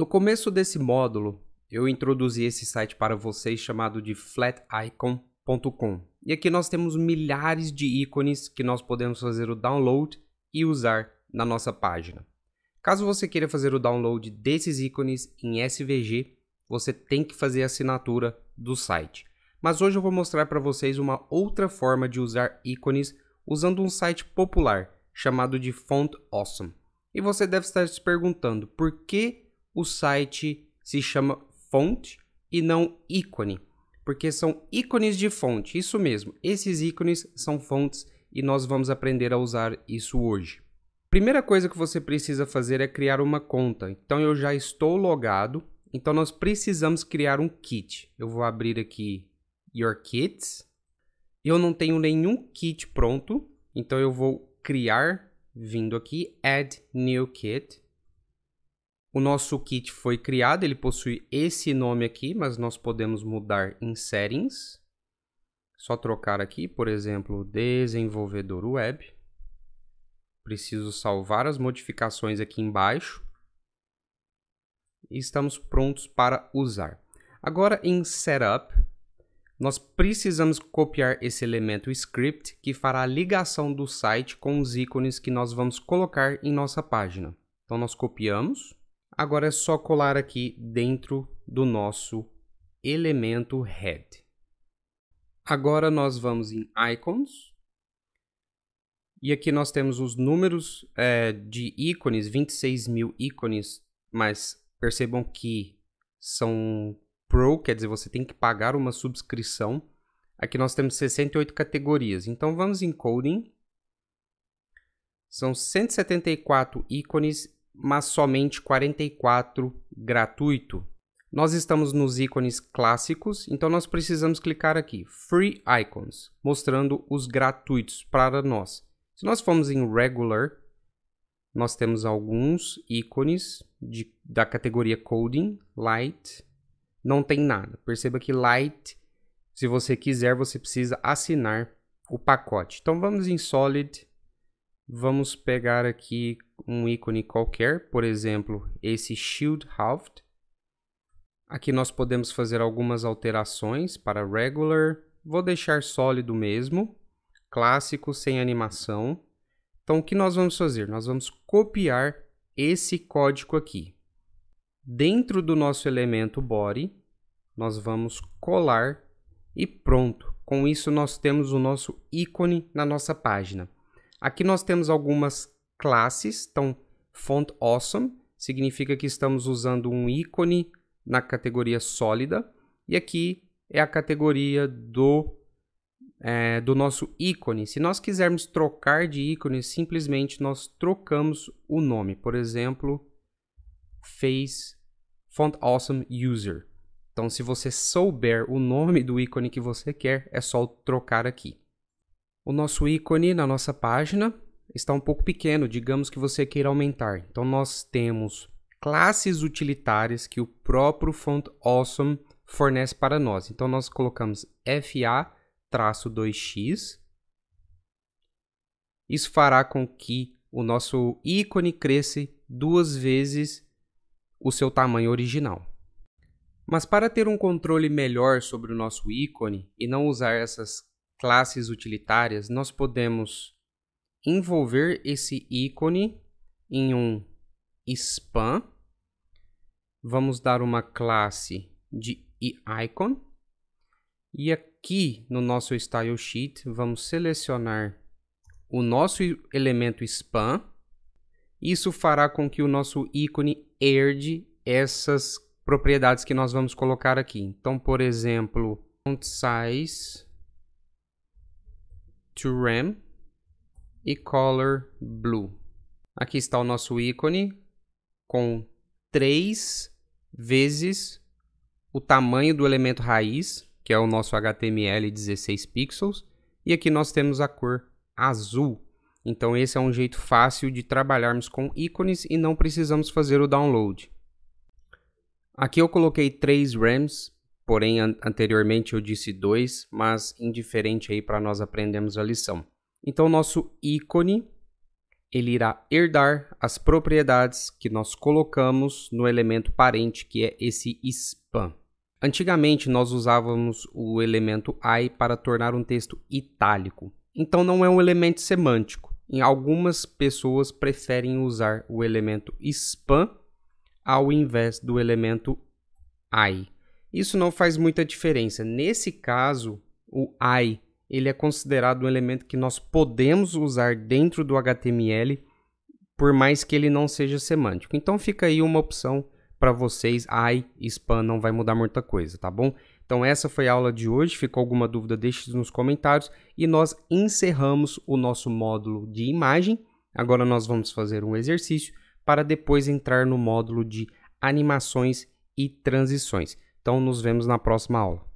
No começo desse módulo, eu introduzi esse site para vocês chamado de flaticon.com. E aqui nós temos milhares de ícones que nós podemos fazer o download e usar na nossa página. Caso você queira fazer o download desses ícones em SVG, você tem que fazer a assinatura do site. Mas hoje eu vou mostrar para vocês uma outra forma de usar ícones usando um site popular chamado de Font Awesome. E você deve estar se perguntando por que o site se chama fonte e não ícone, porque são ícones de fonte, isso mesmo. Esses ícones são fontes e nós vamos aprender a usar isso hoje. Primeira coisa que você precisa fazer é criar uma conta. Então eu já estou logado, então nós precisamos criar um kit. Eu vou abrir aqui Your Kits. Eu não tenho nenhum kit pronto, então eu vou criar vindo aqui Add New Kit. O nosso kit foi criado, ele possui esse nome aqui, mas nós podemos mudar em settings. Só trocar aqui, por exemplo, desenvolvedor web. Preciso salvar as modificações aqui embaixo. E estamos prontos para usar. Agora em setup, nós precisamos copiar esse elemento script que fará a ligação do site com os ícones que nós vamos colocar em nossa página. Então nós copiamos Agora é só colar aqui dentro do nosso elemento head. Agora nós vamos em icons. E aqui nós temos os números é, de ícones, 26 mil ícones, mas percebam que são pro, quer dizer, você tem que pagar uma subscrição. Aqui nós temos 68 categorias. Então vamos em coding. São 174 ícones mas somente 44 gratuito. Nós estamos nos ícones clássicos, então nós precisamos clicar aqui, Free Icons, mostrando os gratuitos para nós. Se nós formos em Regular, nós temos alguns ícones de, da categoria Coding, Light, não tem nada. Perceba que Light, se você quiser, você precisa assinar o pacote. Então vamos em Solid, vamos pegar aqui um ícone qualquer, por exemplo, esse Shield Halved. Aqui nós podemos fazer algumas alterações para Regular. Vou deixar sólido mesmo, clássico, sem animação. Então, o que nós vamos fazer? Nós vamos copiar esse código aqui. Dentro do nosso elemento body, nós vamos colar e pronto. Com isso, nós temos o nosso ícone na nossa página. Aqui nós temos algumas classes. Então, font awesome significa que estamos usando um ícone na categoria sólida. E aqui é a categoria do, é, do nosso ícone. Se nós quisermos trocar de ícone, simplesmente nós trocamos o nome. Por exemplo, Face Font Awesome User. Então, se você souber o nome do ícone que você quer, é só trocar aqui. O nosso ícone na nossa página está um pouco pequeno, digamos que você queira aumentar. Então nós temos classes utilitárias que o próprio Font Awesome fornece para nós. Então nós colocamos fa-2x. Isso fará com que o nosso ícone cresça duas vezes o seu tamanho original. Mas para ter um controle melhor sobre o nosso ícone e não usar essas classes utilitárias, nós podemos envolver esse ícone em um span. Vamos dar uma classe de icon. E aqui no nosso style sheet, vamos selecionar o nosso elemento span. Isso fará com que o nosso ícone herde essas propriedades que nós vamos colocar aqui. Então, por exemplo, font size to rem e color blue. Aqui está o nosso ícone com três vezes o tamanho do elemento raiz, que é o nosso HTML 16 pixels, e aqui nós temos a cor azul. Então esse é um jeito fácil de trabalharmos com ícones e não precisamos fazer o download. Aqui eu coloquei três RAMs, porém an anteriormente eu disse dois, mas indiferente aí para nós aprendermos a lição. Então, nosso ícone ele irá herdar as propriedades que nós colocamos no elemento parente, que é esse span. Antigamente, nós usávamos o elemento I para tornar um texto itálico. Então, não é um elemento semântico. Em algumas pessoas preferem usar o elemento span ao invés do elemento I. Isso não faz muita diferença. Nesse caso, o I ele é considerado um elemento que nós podemos usar dentro do HTML, por mais que ele não seja semântico. Então fica aí uma opção para vocês. Ai, spam não vai mudar muita coisa, tá bom? Então essa foi a aula de hoje. Ficou alguma dúvida? Deixe nos comentários e nós encerramos o nosso módulo de imagem. Agora nós vamos fazer um exercício para depois entrar no módulo de animações e transições. Então nos vemos na próxima aula.